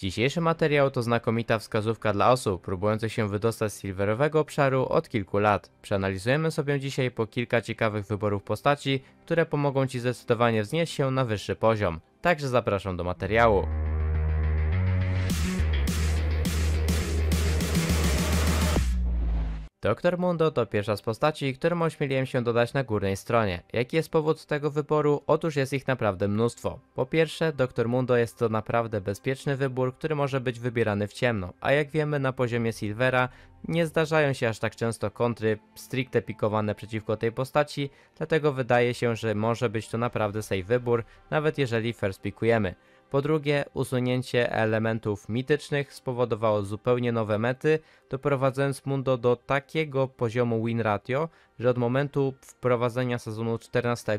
Dzisiejszy materiał to znakomita wskazówka dla osób próbujących się wydostać z silverowego obszaru od kilku lat. Przeanalizujemy sobie dzisiaj po kilka ciekawych wyborów postaci, które pomogą Ci zdecydowanie wznieść się na wyższy poziom. Także zapraszam do materiału. Doktor Mundo to pierwsza z postaci, którą ośmieliłem się dodać na górnej stronie. Jaki jest powód tego wyboru? Otóż jest ich naprawdę mnóstwo. Po pierwsze, Doktor Mundo jest to naprawdę bezpieczny wybór, który może być wybierany w ciemno, a jak wiemy na poziomie Silvera nie zdarzają się aż tak często kontry stricte pikowane przeciwko tej postaci, dlatego wydaje się, że może być to naprawdę safe wybór, nawet jeżeli first pikujemy. Po drugie, usunięcie elementów mitycznych spowodowało zupełnie nowe mety, doprowadzając Mundo do takiego poziomu win ratio, że od momentu wprowadzenia sezonu 14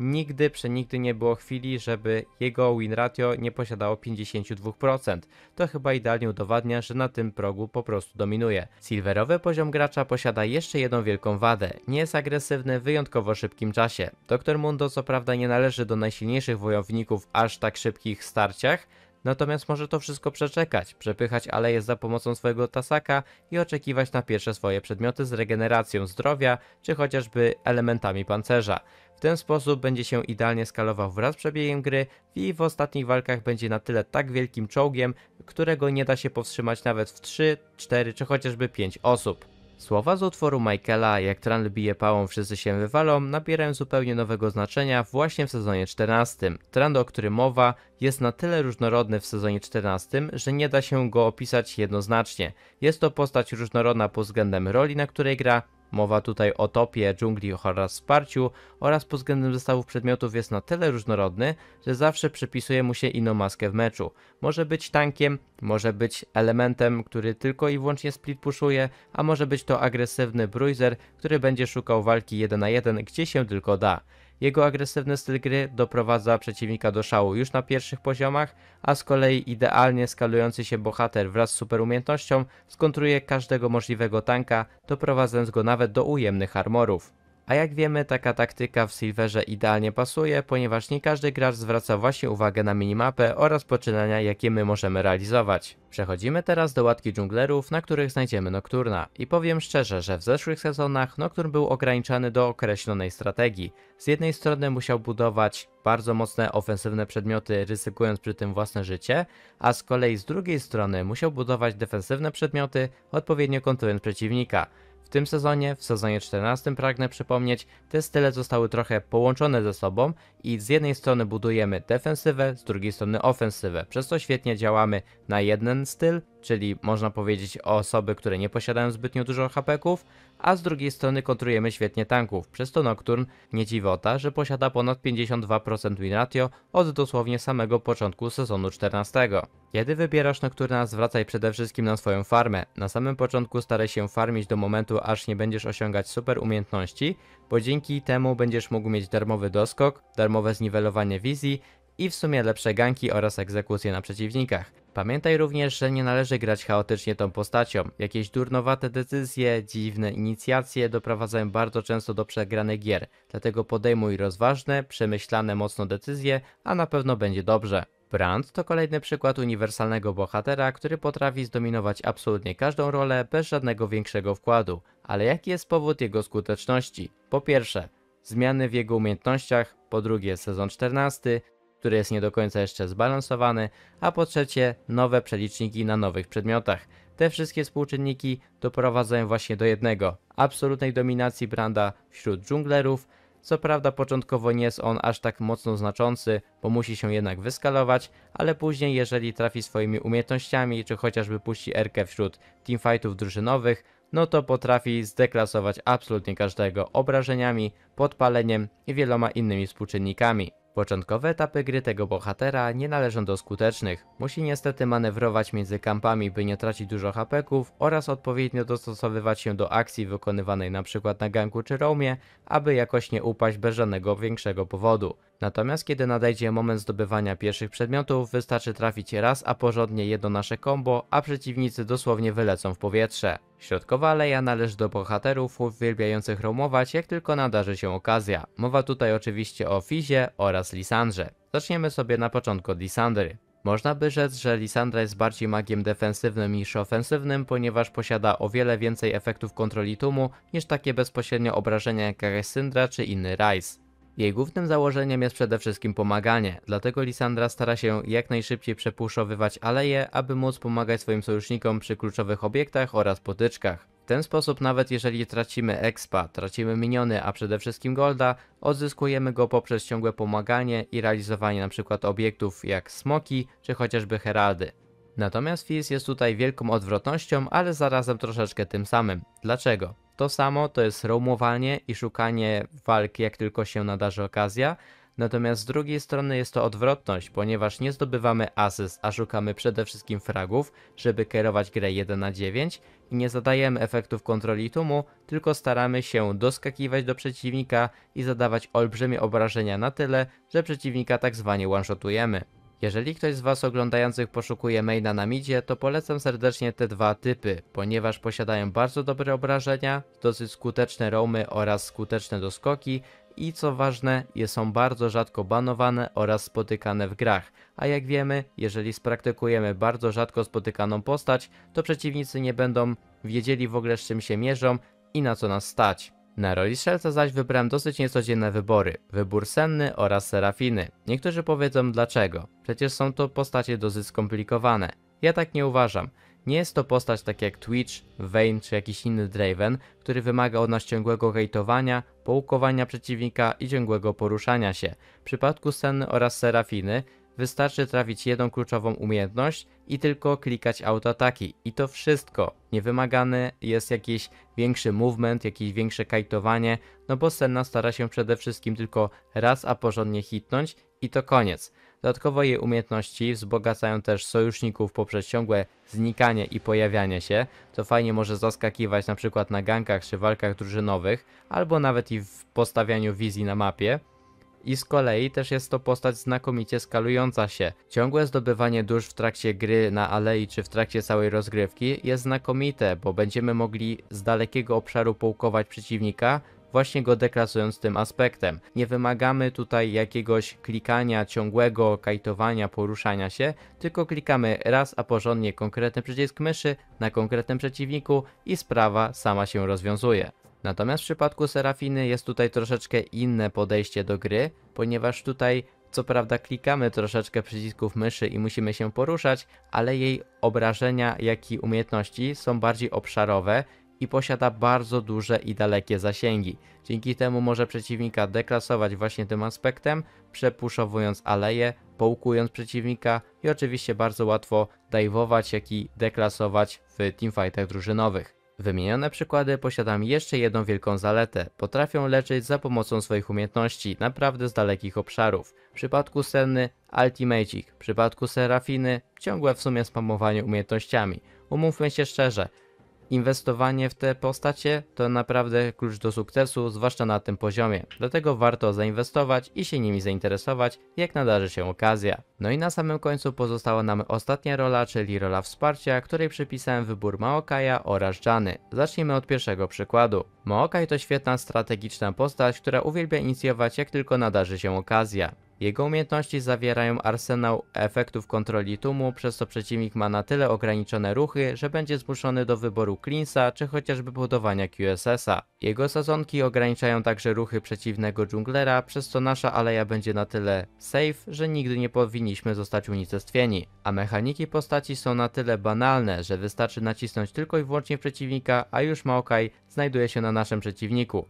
nigdy przenigdy nie było chwili, żeby jego win ratio nie posiadało 52%. To chyba idealnie udowadnia, że na tym progu po prostu dominuje. Silverowy poziom gracza posiada jeszcze jedną wielką wadę. Nie jest agresywny w wyjątkowo szybkim czasie. Dr Mundo co prawda nie należy do najsilniejszych wojowników aż tak szybkich starciach, Natomiast może to wszystko przeczekać, przepychać aleje za pomocą swojego tasaka i oczekiwać na pierwsze swoje przedmioty z regeneracją zdrowia, czy chociażby elementami pancerza. W ten sposób będzie się idealnie skalował wraz z przebiegiem gry i w ostatnich walkach będzie na tyle tak wielkim czołgiem, którego nie da się powstrzymać nawet w 3, 4 czy chociażby 5 osób. Słowa z utworu Michaela, jak tran bije pałą, wszyscy się wywalą, nabierają zupełnie nowego znaczenia właśnie w sezonie 14. Tran, o którym mowa, jest na tyle różnorodny w sezonie 14, że nie da się go opisać jednoznacznie. Jest to postać różnorodna pod względem roli, na której gra, Mowa tutaj o topie, dżungli oraz wsparciu oraz pod względem zestawów przedmiotów jest na tyle różnorodny, że zawsze przypisuje mu się inną maskę w meczu. Może być tankiem, może być elementem, który tylko i wyłącznie split pushuje, a może być to agresywny bruiser, który będzie szukał walki 1 na 1 gdzie się tylko da. Jego agresywny styl gry doprowadza przeciwnika do szału już na pierwszych poziomach, a z kolei idealnie skalujący się bohater wraz z superumiejętnością skontruje każdego możliwego tanka, doprowadzając go nawet do ujemnych armorów. A jak wiemy, taka taktyka w Silverze idealnie pasuje, ponieważ nie każdy gracz zwraca właśnie uwagę na minimapę oraz poczynania, jakie my możemy realizować. Przechodzimy teraz do łatki dżunglerów, na których znajdziemy Nocturna. I powiem szczerze, że w zeszłych sezonach Nocturn był ograniczany do określonej strategii. Z jednej strony musiał budować bardzo mocne ofensywne przedmioty, ryzykując przy tym własne życie, a z kolei z drugiej strony musiał budować defensywne przedmioty, odpowiednio kontrując przeciwnika tym sezonie, w sezonie 14 pragnę przypomnieć, te style zostały trochę połączone ze sobą i z jednej strony budujemy defensywę, z drugiej strony ofensywę, przez co świetnie działamy na jeden styl, czyli można powiedzieć o osoby, które nie posiadają zbytnio dużo hapeków, a z drugiej strony kontrujemy świetnie tanków, przez to Nocturne nie dziwota, że posiada ponad 52% win ratio od dosłownie samego początku sezonu 14. Kiedy wybierasz Nocturna zwracaj przede wszystkim na swoją farmę, na samym początku staraj się farmić do momentu aż nie będziesz osiągać super umiejętności, bo dzięki temu będziesz mógł mieć darmowy doskok, darmowe zniwelowanie wizji i w sumie lepsze ganki oraz egzekucje na przeciwnikach. Pamiętaj również, że nie należy grać chaotycznie tą postacią. Jakieś durnowate decyzje, dziwne inicjacje doprowadzają bardzo często do przegranych gier, dlatego podejmuj rozważne, przemyślane mocno decyzje, a na pewno będzie dobrze. Brand to kolejny przykład uniwersalnego bohatera, który potrafi zdominować absolutnie każdą rolę bez żadnego większego wkładu. Ale jaki jest powód jego skuteczności? Po pierwsze, zmiany w jego umiejętnościach, po drugie sezon 14, który jest nie do końca jeszcze zbalansowany, a po trzecie nowe przeliczniki na nowych przedmiotach. Te wszystkie współczynniki doprowadzają właśnie do jednego absolutnej dominacji Branda wśród dżunglerów. Co prawda początkowo nie jest on aż tak mocno znaczący, bo musi się jednak wyskalować, ale później jeżeli trafi swoimi umiejętnościami, czy chociażby puści erkę wśród teamfightów drużynowych, no to potrafi zdeklasować absolutnie każdego obrażeniami, podpaleniem i wieloma innymi współczynnikami. Początkowe etapy gry tego bohatera nie należą do skutecznych. Musi niestety manewrować między kampami, by nie tracić dużo hapeków oraz odpowiednio dostosowywać się do akcji wykonywanej np. na ganku czy roamie, aby jakoś nie upaść bez żadnego większego powodu. Natomiast kiedy nadejdzie moment zdobywania pierwszych przedmiotów, wystarczy trafić raz, a porządnie jedno nasze kombo, a przeciwnicy dosłownie wylecą w powietrze. Środkowa aleja należy do bohaterów uwielbiających rumować, jak tylko nadarzy się okazja. Mowa tutaj oczywiście o Fizie oraz Lisandrze. Zaczniemy sobie na początku od Lisandry. Można by rzec, że Lisandra jest bardziej magiem defensywnym niż ofensywnym, ponieważ posiada o wiele więcej efektów kontroli tumu niż takie bezpośrednio obrażenia jak jakaś Syndra czy inny Rice. Jej głównym założeniem jest przede wszystkim pomaganie, dlatego Lisandra stara się jak najszybciej przepuszczowywać aleje, aby móc pomagać swoim sojusznikom przy kluczowych obiektach oraz potyczkach. W ten sposób nawet jeżeli tracimy expa, tracimy miniony, a przede wszystkim golda, odzyskujemy go poprzez ciągłe pomaganie i realizowanie np. obiektów jak smoki czy chociażby heraldy. Natomiast Fizz jest tutaj wielką odwrotnością, ale zarazem troszeczkę tym samym. Dlaczego? To samo to jest roamowanie i szukanie walki jak tylko się nadarzy okazja, natomiast z drugiej strony jest to odwrotność, ponieważ nie zdobywamy asyst, a szukamy przede wszystkim fragów, żeby kierować grę 1 na 9 i nie zadajemy efektów kontroli tumu, tylko staramy się doskakiwać do przeciwnika i zadawać olbrzymie obrażenia na tyle, że przeciwnika tak zwanie one-shotujemy. Jeżeli ktoś z Was oglądających poszukuje maina na midzie, to polecam serdecznie te dwa typy, ponieważ posiadają bardzo dobre obrażenia, dosyć skuteczne roamy oraz skuteczne doskoki i co ważne, je są bardzo rzadko banowane oraz spotykane w grach, a jak wiemy, jeżeli spraktykujemy bardzo rzadko spotykaną postać, to przeciwnicy nie będą wiedzieli w ogóle z czym się mierzą i na co nas stać. Na roli Shelta zaś wybrałem dosyć niecodzienne wybory, wybór Senny oraz Serafiny. Niektórzy powiedzą dlaczego, przecież są to postacie dosyć skomplikowane. Ja tak nie uważam. Nie jest to postać tak jak Twitch, Vayne czy jakiś inny Draven, który wymaga od nas ciągłego hejtowania, połkowania przeciwnika i ciągłego poruszania się. W przypadku Senny oraz Serafiny Wystarczy trafić jedną kluczową umiejętność i tylko klikać autoataki. I to wszystko. Niewymagany jest jakiś większy movement, jakieś większe kajtowanie, no bo Senna stara się przede wszystkim tylko raz a porządnie hitnąć i to koniec. Dodatkowo jej umiejętności wzbogacają też sojuszników poprzez ciągłe znikanie i pojawianie się, co fajnie może zaskakiwać na przykład na gankach czy walkach drużynowych, albo nawet i w postawianiu wizji na mapie i z kolei też jest to postać znakomicie skalująca się. Ciągłe zdobywanie dusz w trakcie gry na alei czy w trakcie całej rozgrywki jest znakomite, bo będziemy mogli z dalekiego obszaru połkować przeciwnika, właśnie go deklasując tym aspektem. Nie wymagamy tutaj jakiegoś klikania ciągłego, kajtowania, poruszania się, tylko klikamy raz a porządnie konkretny przycisk myszy na konkretnym przeciwniku i sprawa sama się rozwiązuje. Natomiast w przypadku Serafiny jest tutaj troszeczkę inne podejście do gry, ponieważ tutaj co prawda klikamy troszeczkę przycisków myszy i musimy się poruszać, ale jej obrażenia jak i umiejętności są bardziej obszarowe i posiada bardzo duże i dalekie zasięgi. Dzięki temu może przeciwnika deklasować właśnie tym aspektem, przepuszowując aleje, połkując przeciwnika i oczywiście bardzo łatwo dajwować jak i deklasować w teamfightach drużynowych. Wymienione przykłady posiadają jeszcze jedną wielką zaletę. Potrafią leczyć za pomocą swoich umiejętności, naprawdę z dalekich obszarów. W przypadku Senny Ultimatic, w przypadku Serafiny ciągłe w sumie spamowanie umiejętnościami. Umówmy się szczerze, inwestowanie w te postacie to naprawdę klucz do sukcesu, zwłaszcza na tym poziomie. Dlatego warto zainwestować i się nimi zainteresować, jak nadarzy się okazja. No i na samym końcu pozostała nam ostatnia rola, czyli rola wsparcia, której przypisałem wybór Maokaja oraz Jany. Zacznijmy od pierwszego przykładu. Maokaj to świetna strategiczna postać, która uwielbia inicjować jak tylko nadarzy się okazja. Jego umiejętności zawierają arsenał efektów kontroli tłumu, przez co przeciwnik ma na tyle ograniczone ruchy, że będzie zmuszony do wyboru cleansa czy chociażby budowania QSS-a. Jego sadzonki ograniczają także ruchy przeciwnego dżunglera, przez co nasza aleja będzie na tyle safe, że nigdy nie powinniśmy zostać unicestwieni. A mechaniki postaci są na tyle banalne, że wystarczy nacisnąć tylko i wyłącznie przeciwnika, a już Maokai znajduje się na naszym przeciwniku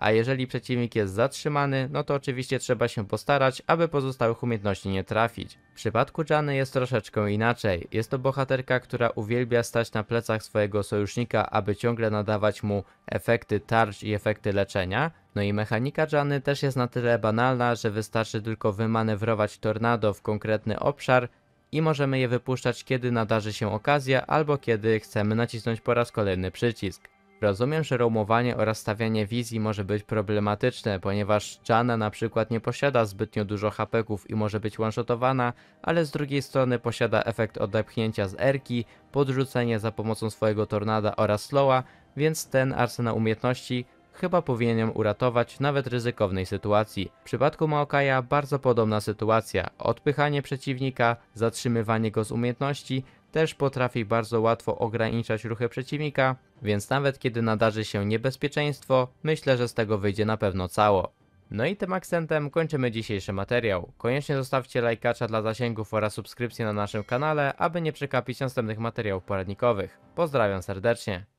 a jeżeli przeciwnik jest zatrzymany, no to oczywiście trzeba się postarać, aby pozostałych umiejętności nie trafić. W przypadku Jany jest troszeczkę inaczej. Jest to bohaterka, która uwielbia stać na plecach swojego sojusznika, aby ciągle nadawać mu efekty tarcz i efekty leczenia. No i mechanika Jany też jest na tyle banalna, że wystarczy tylko wymanewrować tornado w konkretny obszar i możemy je wypuszczać kiedy nadarzy się okazja albo kiedy chcemy nacisnąć po raz kolejny przycisk. Rozumiem, że roamowanie oraz stawianie wizji może być problematyczne, ponieważ Jana na przykład nie posiada zbytnio dużo hapeków i może być one-shotowana, ale z drugiej strony posiada efekt odepchnięcia z erki, podrzucenie za pomocą swojego tornada oraz slowa, więc ten arsenał umiejętności chyba powinienem uratować nawet ryzykownej sytuacji. W przypadku Maokaja bardzo podobna sytuacja. Odpychanie przeciwnika, zatrzymywanie go z umiejętności, też potrafi bardzo łatwo ograniczać ruchy przeciwnika, więc nawet kiedy nadarzy się niebezpieczeństwo, myślę, że z tego wyjdzie na pewno cało. No i tym akcentem kończymy dzisiejszy materiał. Koniecznie zostawcie lajkacza dla zasięgów oraz subskrypcję na naszym kanale, aby nie przekapić następnych materiałów poradnikowych. Pozdrawiam serdecznie.